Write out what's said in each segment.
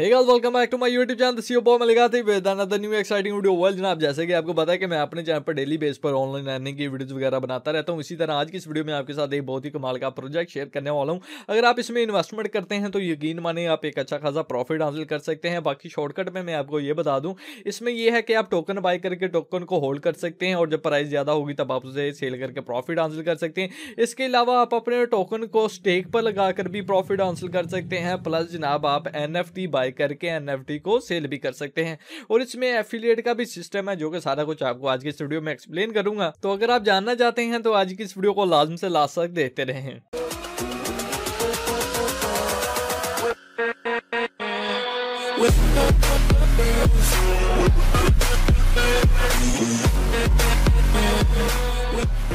Hey guys welcome back to my YouTube channel सीओ योर मिलेगा with another new exciting video well जनाब जैसे कि आपको पता है कि मैं अपने चैनल पर डेली बेस पर ऑनलाइन अर्निंग की वीडियोस वगैरह बनाता रहता हूं इसी तरह आज की इस वीडियो में आपके साथ एक बहुत ही कमाल का प्रोजेक्ट शेयर करने वाला हूँ अगर आप इसमें इन्वेस्टमेंट करते हैं तो यकीन माने आप एक अच्छा खासा प्रॉफिट हासिल कर सकते हैं बाकी शॉर्टकट में मैं आपको ये बता दूँ इसमें यह है कि आप टोकन बाय करके टोकन को होल्ड कर सकते हैं और जब प्राइस ज़्यादा होगी तब आप उसे सेल करके प्रॉफिट हासिल कर सकते हैं इसके अलावा आप अपने टोकन को स्टेक पर लगा भी प्रॉफिट हासिल कर सकते हैं प्लस जनाब आप एन बाय बाय करके एन को सेल भी कर सकते हैं और इसमें एफिलियट का भी सिस्टम है जो कि सारा कुछ आपको आज की इस वीडियो में एक्सप्लेन करूंगा तो अगर आप जानना चाहते हैं तो आज की इस वीडियो को लाजम से लास्ट तक देखते रहें We'll be right back.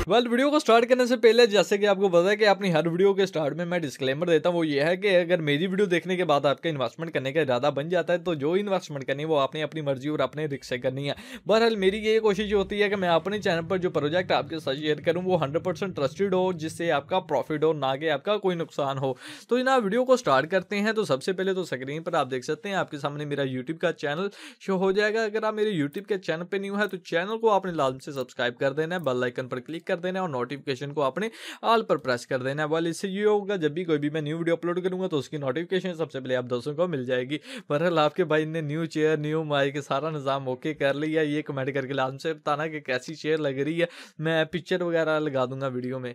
Well well, video को स्टार्ट करने से पहले जैसे कि आपको पता है कि अपनी हर वीडियो के स्टार्ट में मैं डिस्क्लेमर देता हूँ वो ये है कि अगर मेरी वीडियो देखने के बाद आपका इन्वेस्टमेंट करने का इरादा बन जाता है तो जो इन्वेस्टमेंट करनी है वो आपने अपनी मर्जी और अपने रिक्स से करनी है बहरहाल मेरी ये कोशिश होती है कि मैं अपने चैनल पर जो प्रोजेक्ट आपके साथ शेयर करूँ वो हंड्रेड ट्रस्टेड हो जिससे आपका प्रॉफिट हो ना कि आपका कोई नुकसान हो तो जनाब वीडियो को स्टार्ट करते हैं तो सबसे पहले तो स्क्रीन पर आप देख सकते हैं आपके सामने मेरा यूट्यूब का चैनल शो हो जाएगा अगर आप मेरे यूट्यूब के चैनल पर न्यू है तो चैनल को आपने लाल से सब्सक्राइब कर देना है बल लाइकन पर क्लिक कर कर देना और नोटिफिकेशन को आपने ऑल पर प्रेस कर देना है वाले इससे ये होगा जब भी कोई भी मैं न्यू वीडियो अपलोड करूंगा तो उसकी नोटिफिकेशन सबसे पहले आप दोस्तों को मिल जाएगी बहरहाल आपके भाई ने न्यू चेयर न्यू माइक सारा निज़ाम ओके कर लिया ये कमेंट करके लाजम से बताना कि कैसी चेयर लग रही है मैं पिक्चर वगैरह लगा दूंगा वीडियो में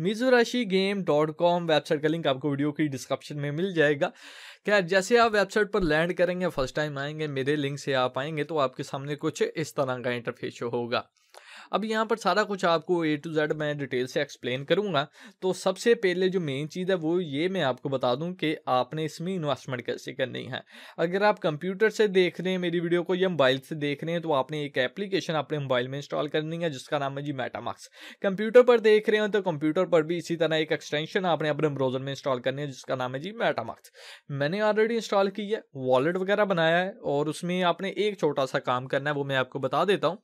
मिजुराशी गेम डॉट कॉम वेबसाइट का लिंक आपको वीडियो की डिस्क्रिप्शन में मिल जाएगा क्या जैसे आप वेबसाइट पर लैंड करेंगे फर्स्ट टाइम आएंगे मेरे लिंक से आप आएंगे तो आपके सामने कुछ इस तरह का इंटरफेस होगा अब यहाँ पर सारा कुछ आपको ए टू जेड मैं डिटेल से एक्सप्लेन करूँगा तो सबसे पहले जो मेन चीज़ है वो ये मैं आपको बता दूँ कि आपने इसमें इन्वेस्टमेंट कैसे करनी है अगर आप कंप्यूटर से देख रहे हैं मेरी वीडियो को या मोबाइल से देख रहे हैं तो आपने एक एप्लीकेशन अपने मोबाइल में इंस्टॉल करनी है जिसका नाम है जी मेटामाक्स कंप्यूटर पर देख रहे हो तो कंप्यूटर पर भी इसी तरह एक एक्सटेंशन आपने अपने ब्राउजर में इंस्टॉल करनी है जिसका नाम है जी मेटामाक्स मैंने ऑलरेडी इंस्टॉल की है वॉलेट वगैरह बनाया है और उसमें आपने एक छोटा सा काम करना है वो मैं आपको बता देता हूँ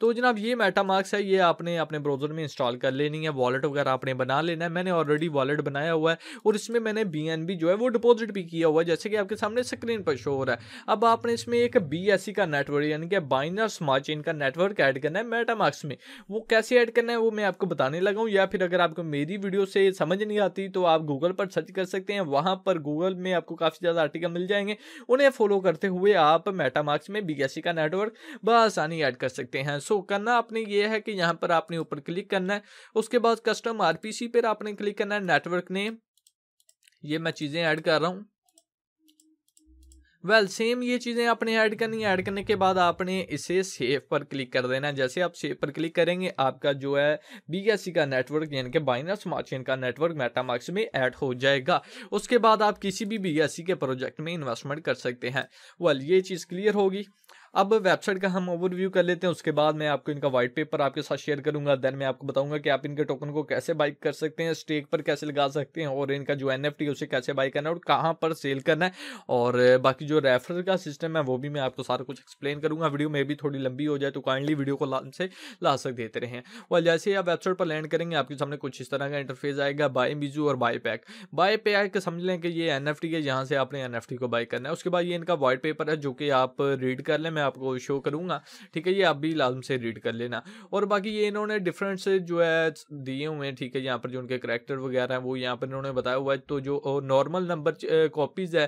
तो जनाब ये मार्क्स है ये आपने अपने ब्राउज़र में इंस्टॉल कर लेनी है वॉलेट वगैरह आपने बना लेना है मैंने ऑलरेडी वॉलेट बनाया हुआ है और इसमें मैंने बी जो है वो डिपोजिट भी किया हुआ है जैसे कि आपके सामने स्क्रीन पर शो हो रहा है अब आपने इसमें एक बी का नेटवर्क यानी कि बाइनर स्मार्ट चेन का नेटवर्क ऐड करना है मेटामार्क्स में वो कैसे ऐड करना है वो मैं आपको बताने लगा हूँ या फिर अगर आपको मेरी वीडियो से समझ नहीं आती तो आप गूगल पर सर्च कर सकते हैं वहाँ पर गूगल में आपको काफ़ी ज़्यादा आर्टिकल मिल जाएंगे उन्हें फॉलो करते हुए आप मेटामार्क्स में बी का नेटवर्क बसानी ऐड कर सकते हैं हैं सो so, करना आपने ये है कि यहाँ पर आपने ऊपर क्लिक करना है उसके बाद कस्टम आरपीसी पर आपने क्लिक करना है नेटवर्क नेम ये मैं चीज़ें ऐड कर रहा हूँ वेल well, सेम ये चीज़ें आपने ऐड करनी है ऐड करने के बाद आपने इसे सेव पर क्लिक कर देना है जैसे आप सेव पर क्लिक करेंगे आपका जो है बी का नेटवर्क यानी कि बाइनस मार्चिन का नेटवर्क मेटामार्क्स में ऐड हो जाएगा उसके बाद आप किसी भी बी के प्रोजेक्ट में इन्वेस्टमेंट कर सकते हैं वेल well, ये चीज़ क्लियर होगी अब वेबसाइट का हम ओवरव्यू कर लेते हैं उसके बाद मैं आपको इनका व्हाइट पेपर आपके साथ शेयर करूंगा देन मैं आपको बताऊंगा कि आप इनके टोकन को कैसे बाइक कर सकते हैं स्टेक पर कैसे लगा सकते हैं और इनका जो एन है उसे कैसे बाई करना है और कहाँ पर सेल करना है और बाकी जो रेफरल का सिस्टम है वो भी मैं आपको सारा कुछ एक्सप्लेन करूंगा वीडियो में भी थोड़ी लंबी हो जाए तो काइंडली वीडियो को ला से ला सक देते रहें और जैसे ही आप वेबसाइट पर लैंड करेंगे आपके सामने कुछ इस तरह का इंटरफेस आएगा बाय मिजू और बाय पैक बाय पैक समझ लें कि ये एन है यहाँ से आपने एन को बाई करना है उसके बाद ये इनका व्हाइट पेपर है जो कि आप रीड कर लें मैं आपको शो करूँगा ठीक है ये आप भी लाजम से रीड कर लेना और बाकी ये इन्होंने डिफरेंट जो है दिए हुए हैं ठीक है यहाँ पर जो उनके करेक्टर वगैरह हैं वो यहाँ पर इन्होंने बताया हुआ है तो जो नॉर्मल नंबर कॉपीज़ है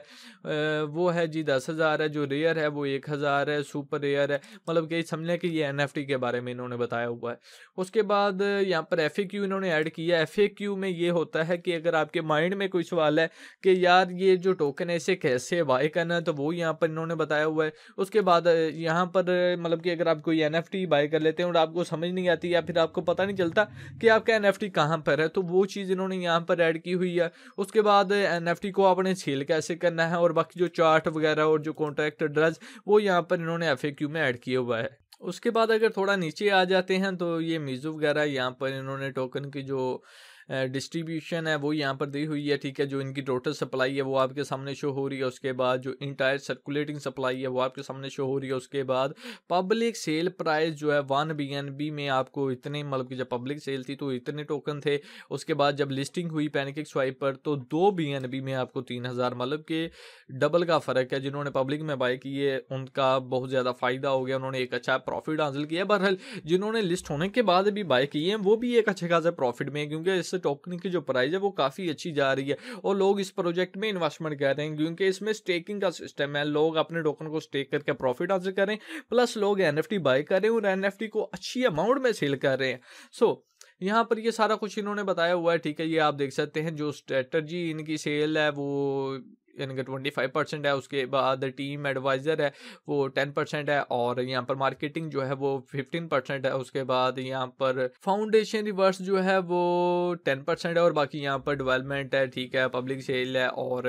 वो है जी दस हज़ार है जो रेयर है वो एक हज़ार है सुपर रेयर है मतलब कि लें कि ये एन के बारे में इन्होंने बताया हुआ है उसके बाद यहाँ पर एफ इन्होंने ऐड किया एफ में ये होता है कि अगर आपके माइंड में कोई सवाल है कि यार ये जो टोकन है इसे कैसे बाय करना है तो वो यहाँ पर इन्होंने बताया हुआ है उसके बाद यहाँ पर मतलब कि अगर आप कोई एन बाय कर लेते हैं और आपको समझ नहीं आती या फिर आपको पता नहीं चलता कि आपका एन एफ कहाँ पर है तो वो चीज़ इन्होंने यहाँ पर ऐड की हुई है उसके बाद एन को आपने सेल कैसे करना है और बाकी जो चार्ट वगैरह और जो कॉन्ट्रैक्ट ड्रज वो यहाँ पर इन्होंने एफ में ऐड किया हुआ है उसके बाद अगर थोड़ा नीचे आ जाते हैं तो ये मीज़ो वगैरह यहाँ पर इन्होंने टोकन की जो डिस्ट्रीब्यूशन है वो यहाँ पर दी हुई है ठीक है जो इनकी टोटल सप्लाई है वो आपके सामने शो हो रही है उसके बाद जो इंटायर सर्कुलेटिंग सप्लाई है वो आपके सामने शो हो रही है उसके बाद पब्लिक सेल प्राइस जो है वन बी एन बी में आपको इतने मतलब कि जब पब्लिक सेल थी तो इतने टोकन थे उसके बाद जब लिस्टिंग हुई पैनिक स्वाइप पर तो दो बी एन बी में आपको तीन हज़ार मतलब कि डबल का फ़र्क है जिन्होंने पब्लिक में की किए उनका बहुत ज़्यादा फ़ायदा हो गया उन्होंने एक अच्छा प्रॉफिट हासिल किया बहरहाल जिन्होंने लिस्ट होने के बाद भी बाई किए हैं वो भी एक अच्छे खासा प्रॉफिट में क्योंकि इस इस टोकन की जो प्राइस है वो काफ़ी अच्छी जा रही है और लोग इस प्रोजेक्ट में इन्वेस्टमेंट कर रहे हैं क्योंकि इसमें स्टेकिंग का सिस्टम है लोग अपने टोकन को स्टेक करके प्रॉफिट हासिल करें प्लस लोग एन एफ टी बाई करें और एन एफ टी को अच्छी अमाउंट में सेल कर रहे हैं सो यहाँ पर ये सारा कुछ इन्होंने बताया हुआ है ठीक है ये आप देख सकते हैं जो स्ट्रेटजी इनकी सेल है वो यानी कि ट्वेंटी फाइव परसेंट है उसके बाद टीम एडवाइज़र है वो टेन परसेंट है और यहाँ पर मार्केटिंग जो है वो फिफ्टीन परसेंट है उसके बाद यहाँ पर फाउंडेशन रिवर्स जो है वो टेन परसेंट है और बाकी यहाँ पर डेवलपमेंट है ठीक है पब्लिक सेल है और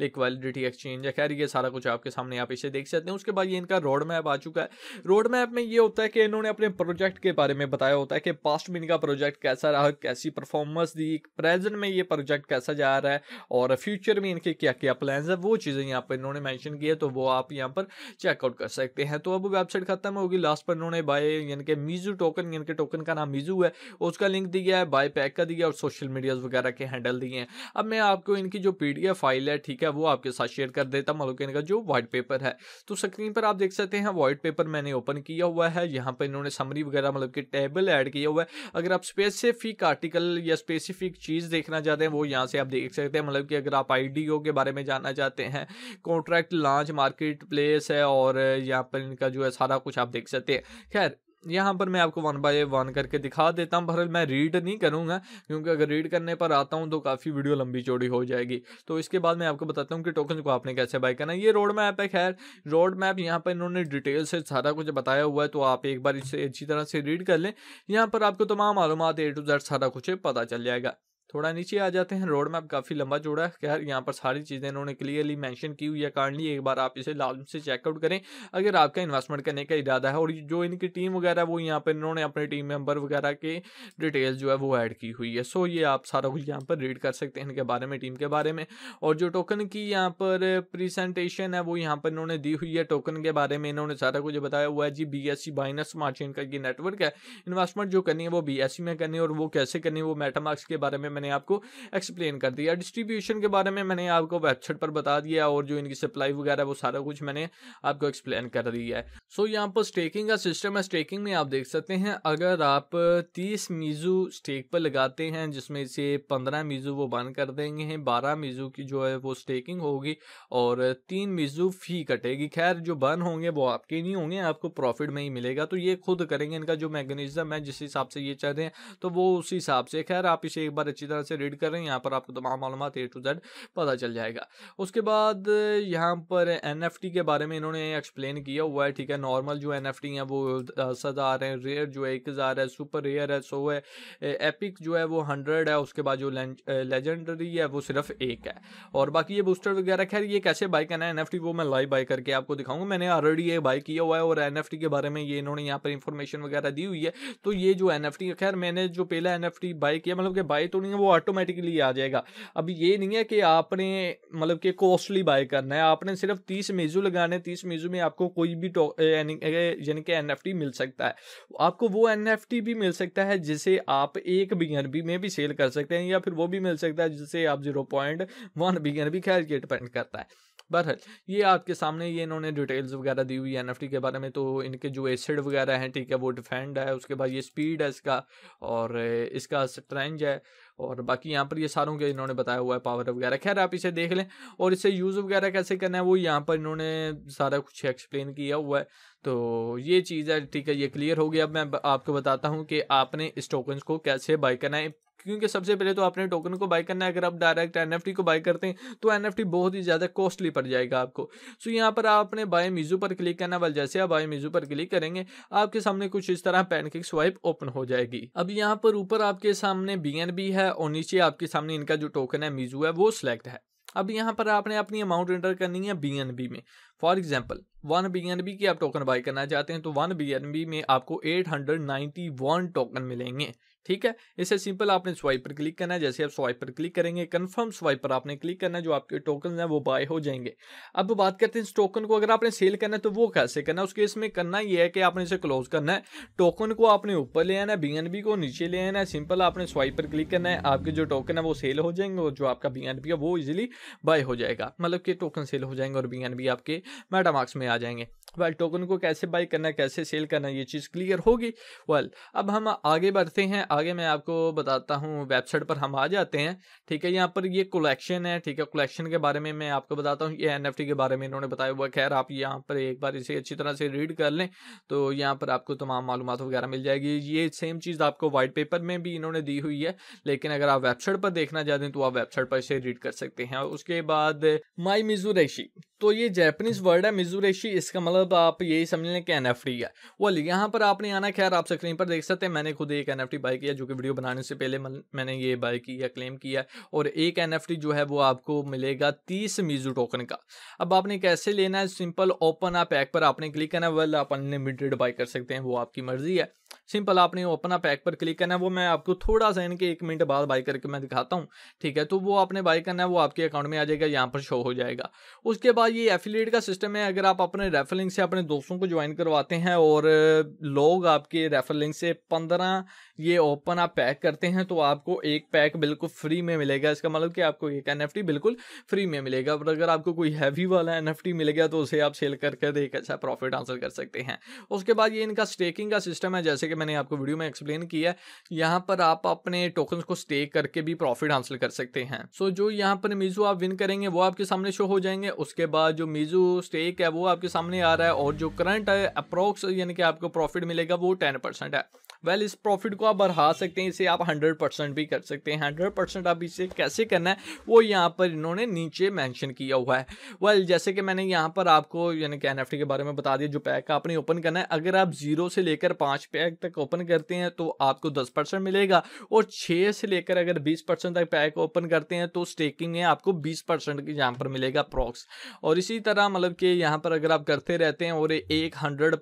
लिक्वालिटी एक्सचेंज है खैर ये सारा कुछ आपके सामने आप इसे देख सकते हैं उसके बाद ये इनका रोड मैप आ चुका है रोड मैप में ये होता है कि इन्होंने अपने प्रोजेक्ट के बारे में बताया होता है कि पास्ट में इनका प्रोजेक्ट कैसा रहा कैसी परफॉर्मेंस दी प्रेजेंट में ये प्रोजेक्ट कैसा जा रहा है और फ्यूचर में इनके क्या क्या प्लान है वो चीज़ें यहाँ पर इन्होंने मैंशन की है तो वो आप यहाँ पर चेकआउट कर सकते हैं तो अब वेबसाइट खत्म होगी लास्ट पर इन्होंने बाय यानी कि मीजू टोकन यानी कि टोकन का नाम मीजू है उसका लिंक दिया है बाय पैक का दिया और सोशल मीडियाज वगैरह के हैंडल दिए हैं अब मैं आपको इनकी जो पी फाइल है ठीक है वो आपके साथ शेयर कर देता हूँ मतलब इनका जो वाइट पेपर है तो स्क्रीन पर आप देख सकते हैं वाइट पेपर मैंने ओपन किया हुआ है यहाँ पर इन्होंने समरी वगैरह मतलब कि टेबल ऐड किया हुआ है अगर आप स्पेसिफिक आर्टिकल या स्पेसिफिक चीज़ देखना चाहते हैं वो यहाँ से आप देख सकते हैं मतलब कि अगर आप आई के बारे में जाना चाहते हैं कॉन्ट्रैक्ट लॉन्च मार्केट प्लेस है और यहाँ पर इनका जो है सारा कुछ आप देख सकते हैं खैर यहाँ पर मैं आपको वन बाय वन करके दिखा देता हूँ बहरल मैं रीड नहीं करूँगा क्योंकि अगर रीड करने पर आता हूँ तो काफ़ी वीडियो लंबी चौड़ी हो जाएगी तो इसके बाद मैं आपको बताता हूँ कि टोकन को आपने कैसे बाय करना ये रोड मैप है खैर रोड मैप यहाँ पर इन्होंने डिटेल से सारा कुछ बताया हुआ है तो आप एक बार इसे अच्छी तरह से रीड कर लें यहाँ पर आपको तमाम मालूम ए टू जेड सारा कुछ पता चल जाएगा थोड़ा नीचे आ जाते हैं रोड मैप काफ़ी लंबा जोड़ा है खैर यहाँ पर सारी चीज़ें इन्होंने क्लियरली मेंशन की हुई है कार्डली एक बार आप इसे लाजम से चेकआउट करें अगर आपका इन्वेस्टमेंट करने का इरादा है और जो इनकी टीम वगैरह वो यहाँ पर इन्होंने अपने टीम मेम्बर वगैरह के डिटेल्स जो है वो ऐड की हुई है सो ये आप सारा कुछ यहाँ पर रीड कर सकते हैं इनके बारे में टीम के बारे में और जो टोकन की यहाँ पर प्रेजेंटेशन है वो यहाँ पर इन्होंने दी हुई है टोकन के बारे में इन्होंने सारा कुछ बताया हुआ है जी बी एस सी बाइनस मार्च इनका ये नेटवर्क है इन्वेस्टमेंट जो करनी है वो बी एस सी में करनी है और वो कैसे करनी है वो मेटामार्क्स के बारे में मैंने आपको एक्सप्लेन कर दिया डिस्ट्रीब्यूशन के बारे में मैंने आपको वेबसाइट पर बता दिया और जो इनकी सप्लाई वगैरह वो सारा कुछ मैंने आपको एक्सप्लेन कर दिया है सो यहाँ पर स्टेकिंग का सिस्टम है स्टेकिंग में आप देख सकते हैं अगर आप तीस मीजू स्टेक पर लगाते हैं जिसमें से पंद्रह मीजू वो बंद कर देंगे बारह मीजू की जो है वो स्टेकिंग होगी और तीन मीजू फी कटेगी खैर जो बन होंगे वो आपके नहीं होंगे आपको प्रॉफिट में ही मिलेगा तो ये खुद करेंगे इनका जो मैकेनिज्म है जिस हिसाब से ये चाहते हैं तो वो उसी हिसाब से खैर आप इसे एक बार अच्छी तरह से रीड कर रहे हैं यहाँ पर आपको तमाम मालूम ए टू जेड पता चल जाएगा उसके बाद यहाँ पर एन के बारे में इन्होंने एक्सप्लेन किया हुआ है ठीक है नॉर्मल जो एन है वो दस हज़ार हैं रेयर जो है एक हज़ार है सुपर रेयर है सो है एपिक जो है वो हंड्रेड है उसके बाद जो लेजेंडरी है वो सिर्फ एक है और बाकी ये बूस्टर वगैरह खैर ये कैसे बाइक है ना एन वो मैं लाइव बाई करके आपको दिखाऊंगा मैंने ऑलरेडी ये बाई किया हुआ है और एन के बारे में ये इन्होंने यहाँ पर इंफॉर्मेशन वगैरह दी हुई है तो ये जो एन खैर मैंने जो पहला एन एफ बाई किया मतलब कि बाई तो नहीं है वो ऑटोमेटिकली आ जाएगा अब ये नहीं है कि आपने मतलब कि कॉस्टली बाय करना है आपने सिर्फ तीस मेजू लगाने तीस मेजू में आपको कोई भी यानी कि एन मिल सकता है आपको वो एन भी मिल सकता है जिसे आप एक बिगन बी में भी सेल कर सकते हैं या फिर वो भी मिल सकता है जिसे आप जीरो पॉइंट वन बिगन भी खैर के डिपेंड करता है बट ये आपके सामने ये इन्होंने डिटेल्स वगैरह दी हुई एन एफ के बारे में तो इनके जो एसिड वगैरह हैं ठीक है वो डिफेंड है उसके बाद ये स्पीड है इसका और इसका स्ट्रेंज है और बाकी यहाँ पर ये सारों के इन्होंने बताया हुआ है पावर वगैरह खैर आप इसे देख लें और इसे यूज़ वगैरह कैसे करना है वो यहाँ पर इन्होंने सारा कुछ एक्सप्लेन किया हुआ है तो ये चीज़ है ठीक है ये क्लियर हो गया अब मैं आपको बताता हूँ कि आपने इस टोकन्स को कैसे बाई करना है क्योंकि सबसे पहले तो आपने टोकन को बाई करना है अगर आप डायरेक्ट एन को बाई करते हैं तो एन बहुत ही ज़्यादा कॉस्टली पड़ जाएगा आपको सो यहाँ पर आपने बाय मीजू पर क्लिक करना वाले जैसे आप बाय मीजू पर क्लिक करेंगे आपके सामने कुछ इस तरह पैनकेक स्वाइप ओपन हो जाएगी अब यहाँ पर ऊपर आपके सामने बी है और नीचे आपके सामने इनका जो टोकन है मीजू है वो सिलेक्ट है अब यहाँ पर आपने अपनी अमाउंट एंटर करनी है बी में for example one B N B की आप टोकन बाई करना चाहते हैं तो वन बी एन बी में आपको eight hundred ninety one token मिलेंगे ठीक है इसे सिंपल आपने स्वाइप पर क्लिक करना है जैसे आप स्वाइप पर क्लिक करेंगे कंफर्म स्वाइप पर आपने क्लिक करना है जो आपके टोकन हैं वो बाय हो जाएंगे अब बात करते हैं इस टोकन को अगर आपने सेल करना है तो वो कैसे करना है उसके इसमें करना ये है कि आपने इसे क्लोज करना है टोकन को आपने ऊपर ले आना है बी को नीचे ले आना है सिंपल आपने स्वाइप पर क्लिक करना है आपके जो टोकन है वो सेल हो जाएंगे और जो आपका बी है वो ईजिली बाय हो जाएगा मतलब कि टोकन सेल हो जाएंगे और बी आपके मेटामार्क्स में आ जाएंगे वेल well, टोकन को कैसे बाई करना कैसे सेल करना ये चीज़ क्लियर होगी वेल well, अब हम आगे बढ़ते हैं आगे मैं आपको बताता हूँ वेबसाइट पर हम आ जाते हैं ठीक है यहाँ पर ये कलेक्शन है ठीक है कलेक्शन के बारे में मैं आपको बताता हूँ ये एन के बारे में इन्होंने बताया हुआ खैर आप यहाँ पर एक बार इसे अच्छी तरह से रीड कर लें तो यहाँ पर आपको तमाम मालूम वगैरह मिल जाएगी ये सेम चीज़ आपको वाइट पेपर में भी इन्होंने दी हुई है लेकिन अगर आप वेबसाइट पर देखना चाहते हैं तो आप वेबसाइट पर इसे रीड कर सकते हैं उसके बाद माई मिजू रेशी तो ये जैपनीज वर्ड है मिजुरेशी इसका मतलब आप यही समझ लें कि एन एफ टी है वो यहाँ पर आपने आना खैर आप स्क्रीन पर देख सकते हैं मैंने खुद एक एन एफ टी बाई किया जो कि वीडियो बनाने से पहले मैंने ये बाई किया क्लेम किया और एक एन एफ टी जो है वो आपको मिलेगा तीस मिज़ू टोकन का अब आपने कैसे लेना है सिंपल ओपन आप एक पर आपने क्लिक करना है वेल आप अनलिमिटेड बाई कर सकते हैं वो आपकी मर्जी है सिंपल आपने ओपन अप पैक पर क्लिक करना है वो मैं आपको थोड़ा सा इनके एक मिनट बाद बाई करके मैं दिखाता हूँ ठीक है तो वो आपने बाई करना है वो आपके अकाउंट में आ जाएगा यहाँ पर शो हो जाएगा उसके बाद ये एफिलेट का सिस्टम है अगर आप अपने रेफर लिंक से अपने दोस्तों को ज्वाइन करवाते हैं और लोग आपके रेफर लिंक से पंद्रह ये ओपन आप पैक करते हैं तो आपको एक पैक बिल्कुल फ्री में मिलेगा इसका मतलब कि आपको एक एन बिल्कुल फ्री में मिलेगा और अगर आपको कोई हैवी वाला एन एफ मिलेगा तो उसे आप सेल करके एक अच्छा प्रॉफिट आंसर कर सकते हैं उसके बाद ये इनका स्टेकिंग का सिस्टम है जैसे कि कि मैंने आपको वीडियो में एक्सप्लेन किया है यहाँ पर आप अपने टोकन को स्टे करके भी प्रॉफिट हासिल कर सकते हैं सो जो यहाँ पर मीजो आप विन करेंगे वो आपके सामने शो हो जाएंगे उसके बाद जो मीजो स्टेक है वो आपके सामने आ रहा है और जो करंट है अप्रोक्स यानी कि आपको प्रॉफिट मिलेगा वो टेन है वेल well, इस प्रॉफिट को आप बढ़ा सकते हैं इसे आप हंड्रेड परसेंट भी कर सकते हैं हंड्रेड परसेंट आप इसे कैसे करना है वो यहाँ पर इन्होंने नीचे मैंशन किया हुआ है वेल well, जैसे कि मैंने यहाँ पर आपको यानी कि एन के बारे में बता दिया जो पैक आपने ओपन करना है अगर आप जीरो से लेकर पाँच पैक तक ओपन करते हैं तो आपको दस मिलेगा और छः से लेकर अगर बीस तक पैक ओपन करते हैं तो स्टेकिंग में आपको बीस परसेंट यहाँ पर मिलेगा प्रॉक्स और इसी तरह मतलब कि यहाँ पर अगर आप करते रहते हैं और एक hundred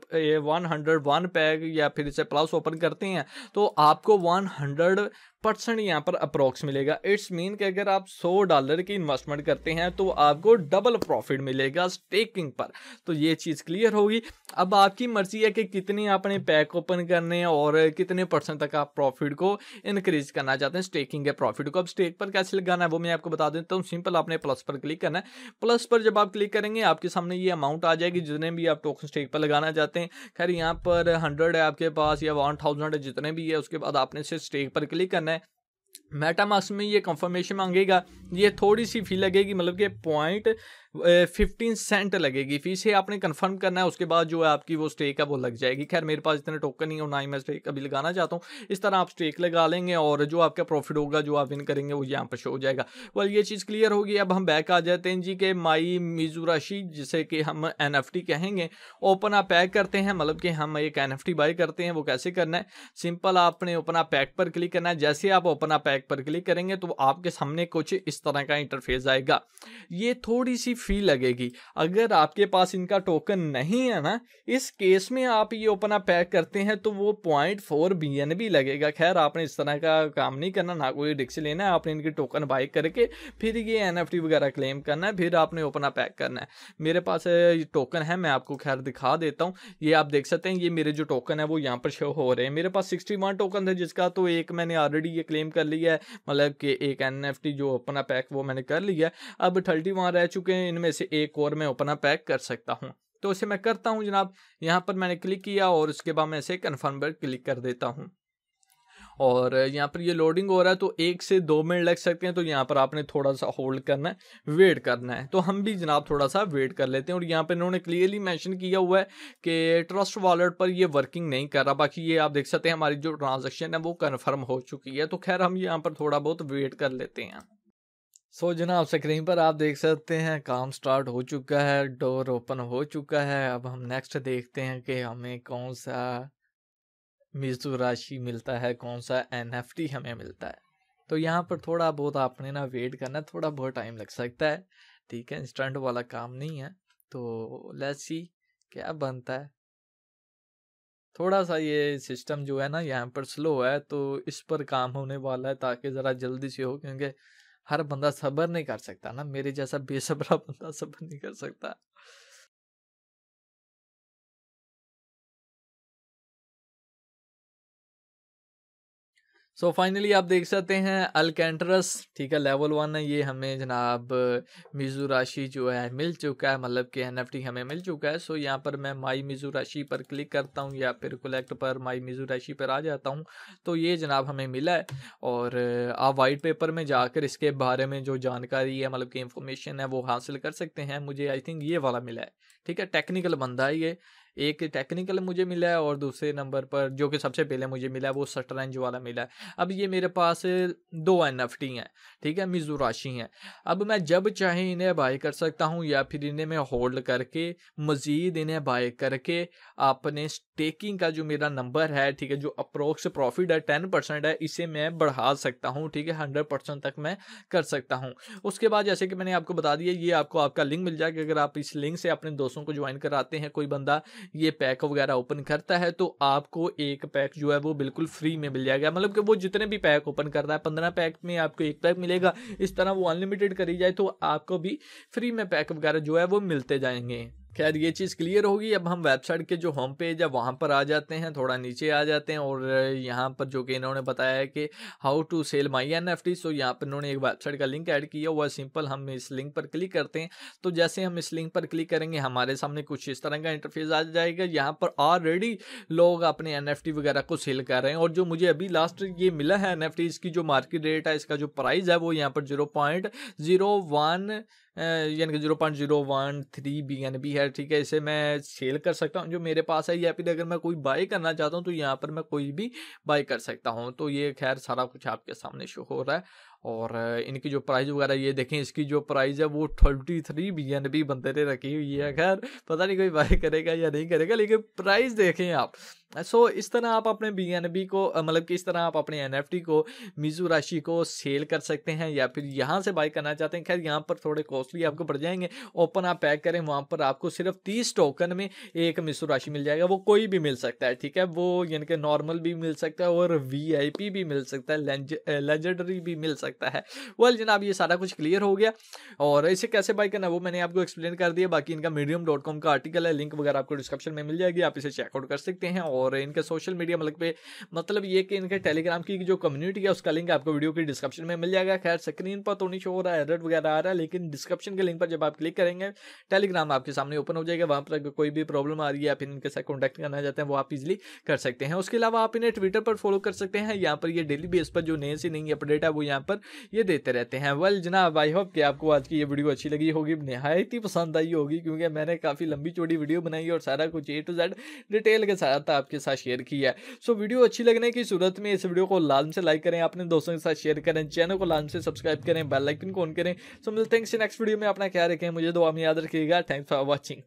one hundred one pack या फिर इसे प्लस ओपन कर करते हैं तो आपको 100 परसेंट यहाँ पर अप्रोक्स मिलेगा इट्स मीन कि अगर आप 100 डॉलर की इन्वेस्टमेंट करते हैं तो आपको डबल प्रॉफिट मिलेगा स्टेकिंग पर तो ये चीज़ क्लियर होगी अब आपकी मर्जी है कि कितने आपने पैक ओपन करने और कितने परसेंट तक आप प्रॉफिट को इंक्रीज करना चाहते हैं स्टेकिंग के प्रॉफिट को अब स्टेक पर कैसे लगाना है वो मैं आपको बता देता हूँ सिंपल आपने प्लस पर क्लिक करना है प्लस पर जब आप क्लिक करेंगे आपके सामने ये अमाउंट आ जाएगी जितने भी आप टोकन स्टेक पर लगाना चाहते हैं खैर यहाँ पर हंड्रेड है आपके पास या वन थाउजेंड है जितने भी है उसके बाद आपने इसे स्टेक पर क्लिक करना है मेटामास में ये कंफर्मेशन मांगेगा ये थोड़ी सी फी लगेगी मतलब कि पॉइंट फिफ्टीन सेंट लगेगी फीस ये आपने कन्फर्म करना है उसके बाद जो है आपकी वो स्टेक है वो लग जाएगी खैर मेरे पास इतना टोकन नहीं है ना ही मैं स्टेक अभी लगाना चाहता हूँ इस तरह आप स्टेक लगा लेंगे और जो आपका प्रॉफिट होगा जो आप विन करेंगे वो यहाँ पर शो हो जाएगा वेल ये चीज़ क्लियर होगी अब हम बैक आ जाते हैं जी के माई मिजुराशी जिसे कि हम एन कहेंगे ओपन आप पैक करते हैं मतलब कि हम एक एन एफ करते हैं वो कैसे करना है सिंपल आपने ओपन आप पैक पर क्लिक करना है जैसे आप ओपन आप पैक पर क्लिक करेंगे तो आपके सामने कुछ इस तरह का इंटरफेस आएगा ये थोड़ी सी फी लगेगी अगर आपके पास इनका टोकन नहीं है ना इस केस में आप ये ओपना पैक करते हैं तो वो पॉइंट फोर बी एन भी लगेगा खैर आपने इस तरह का काम नहीं करना ना कोई रिक्स लेना है आपने इनकी टोकन बाई करके फिर ये एन एफ टी वगैरह क्लेम करना है फिर आपने ओपना पैक करना है मेरे पास टोकन है मैं आपको खैर दिखा देता हूँ ये आप देख सकते हैं ये मेरे जो टोकन है वो यहाँ पर शो हो रहे हैं मेरे पास सिक्सटी वन टोकन थे जिसका तो एक मैंने ऑलरेडी ये क्लेम कर लिया है मतलब कि एक एन एफ टी जो ओपना पैक वो मैंने कर लिया है अब थर्टी वन रह चुके हैं इनमें से एक और मैं अपना पैक कर सकता हूँ तो उसे मैं करता हूँ जनाब यहाँ पर मैंने क्लिक किया और उसके बाद मैं इसे कन्फर्म पर क्लिक कर देता हूँ और यहाँ पर ये लोडिंग हो रहा है तो एक से दो मिनट लग सकते हैं तो यहाँ पर आपने थोड़ा सा होल्ड करना है वेट करना है तो हम भी जनाब थोड़ा सा वेट कर लेते हैं और यहाँ पर इन्होंने क्लियरली मेंशन किया हुआ है कि ट्रस्ट वॉलेट पर ये वर्किंग नहीं कर रहा बाकी ये आप देख सकते हैं हमारी जो ट्रांजेक्शन है वो कन्फर्म हो चुकी है तो खैर हम यहाँ पर थोड़ा बहुत वेट कर लेते हैं सो so, जनाब स्क्रीन पर आप देख सकते हैं काम स्टार्ट हो चुका है डोर ओपन हो चुका है अब हम नेक्स्ट देखते हैं कि हमें कौन सा मिजु राशि मिलता है कौन सा एनएफटी हमें मिलता है तो यहाँ पर थोड़ा बहुत आपने ना वेट करना थोड़ा बहुत टाइम लग सकता है ठीक है इंस्टेंट वाला काम नहीं है तो लेसी क्या बनता है थोड़ा सा ये सिस्टम जो है ना यहाँ पर स्लो है तो इस पर काम होने वाला है ताकि ज़रा जल्दी से हो क्योंकि हर बंदा सबर नहीं कर सकता ना मेरे जैसा बेसबरा बंदा सबर नहीं कर सकता सो so फाइनली आप देख सकते हैं अलकेंट्रस ठीक है लेवल वन है ये हमें जनाब मिजू राशि जो है मिल चुका है मतलब कि एन हमें मिल चुका है सो so यहाँ पर मैं माई मिजू राशि पर क्लिक करता हूँ या फिर कलेक्ट पर माई मिजू राशि पर आ जाता हूँ तो ये जनाब हमें मिला है और आप वाइट पेपर में जाकर इसके बारे में जो जानकारी है मतलब कि इंफॉर्मेशन है वो हासिल कर सकते हैं मुझे आई थिंक ये वाला मिला है ठीक है टेक्निकल बंदा है ये एक टेक्निकल मुझे मिला है और दूसरे नंबर पर जो कि सबसे पहले मुझे मिला है वो सटरेंज वाला मिला है अब ये मेरे पास दो एन एफ टी हैं ठीक है मिजू राशि हैं अब मैं जब चाहे इन्हें बाय कर सकता हूँ या फिर इन्हें मैं होल्ड करके मज़ीद इन्हें बाय करके अपने स्टेकिंग का जो मेरा नंबर है ठीक है जो अप्रोक्स प्रॉफिट है टेन परसेंट है इसे मैं बढ़ा सकता हूँ ठीक है हंड्रेड परसेंट तक मैं कर सकता हूँ उसके बाद जैसे कि मैंने आपको बता दिया ये आपको आपका लिंक मिल जाएगा अगर आप इस लिंक से अपने दोस्तों को ज्वाइन कराते हैं कोई बंदा ये पैक वगैरह ओपन करता है तो आपको एक पैक जो है वो बिल्कुल फ्री में मिल जाएगा मतलब कि वो जितने भी पैक ओपन कर रहा है पंद्रह पैक में आपको एक पैक मिलेगा इस तरह वो अनलिमिटेड करी जाए तो आपको भी फ्री में पैक वगैरह जो है वो मिलते जाएंगे खैर ये चीज़ क्लियर होगी अब हम वेबसाइट के जो होम पेज है वहाँ पर आ जाते हैं थोड़ा नीचे आ जाते हैं और यहाँ पर जो कि इन्होंने बताया है कि how to sell my N F T so यहाँ पर इन्होंने एक वेबसाइट का लिंक ऐड किया हुआ सिंपल हम इस लिंक पर क्लिक करते हैं तो जैसे हम इस लिंक पर क्लिक करेंगे हमारे सामने कुछ इस तरह का इंटरफेस आ जाएगा यहाँ पर ऑलरेडी लोग अपने एन एफ टी वगैरह को सेल कर रहे हैं और जो मुझे अभी लास्ट ये मिला है एन एफ टी इसकी जो मार्केट रेट है इसका जो प्राइस है वो यहाँ पर जीरो पॉइंट जीरो वन यानी कि zero point zero one three B N B है ठीक है इसे मैं सेल कर सकता हूँ जो मेरे पास है या फिर अगर मैं कोई बाई करना चाहता हूँ तो यहाँ पर मैं कोई भी बाई कर सकता हूँ तो ये खैर सारा कुछ आपके सामने शो हो रहा है और इनकी जो प्राइस वगैरह ये देखें इसकी जो प्राइस है वो thirty three B N B बंदे रखी हुई है खैर पता नहीं कोई बाई करेगा या नहीं करेगा लेकिन प्राइस देखें आप सो so, इस तरह आप अपने बी एन बी को मतलब कि इस तरह आप अपने एन एफ टी को मिजू राशि को सेल कर सकते हैं या फिर यहाँ से बाई करना चाहते हैं खैर यहाँ पर थोड़े कॉस्टली आपको पड़ जाएंगे ओपन आप पैक करें वहाँ पर आपको सिर्फ तीस टोकन में एक मिसू राशि मिल जाएगा वो कोई भी मिल सकता है ठीक है वो यानी कि नॉर्मल भी मिल सकता है और वी आई पी भी मिल सकता है लेजेंडरी भी मिल सकता है वेल जनाब ये सारा कुछ क्लियर हो गया और इसे कैसे बाई करना वो मैंने आपको एक्सप्लेन कर दिया बाकी इनका मीडियम डॉट कॉम का आर्टिकल है लिंक वगैरह आपको डिस्क्रिप्शन में मिल जाएगी आप इसे चेकआउट कर सकते हैं और और इनके सोशल मीडिया मतलब पे मतलब ये कि इनके टेलीग्राम की जो कम्युनिटी है उसका लिंक आपको वीडियो की डिस्क्रिप्शन में मिल जाएगा खैर स्क्रीन पर तो नहीं शो हो रहा है एडर्ट वगैरह आ रहा है लेकिन डिस्क्रिप्शन के लिंक पर जब आप क्लिक करेंगे टेलीग्राम आपके सामने ओपन हो जाएगा वहाँ पर कोई भी प्रॉब्लम आ रही है आप इनके साथ कॉन्टैक्ट करना चाहते हैं वो आप इजिली कर सकते हैं उसके अलावा आप इन्हें ट्विटर पर फॉलो कर सकते हैं यहाँ पर ये डेली बेस पर जो नए से नई अपडेट है वो यहाँ पर ये देते रहते हैं वेल जनाब आई होप कि आपको आज की ये वीडियो अच्छी लगी होगी नहायत ही पसंद आई होगी क्योंकि मैंने काफ़ी लंबी चौड़ी वीडियो बनाई और सारा कुछ ए टू जेड डिटेल के साथ आपके आपके साथ शेयर की है सो वीडियो अच्छी लगने की सूरत में इस वीडियो को लाल से लाइक करें अपने दोस्तों के साथ शेयर करें चैनल को लाल से सब्सक्राइब करें बेलाइकन को ऑन करें सो मिलते हैं नेक्स्ट वीडियो में अपना क्या रखें मुझे दो याद रखिएगा थैंक्स फॉर वॉचिंग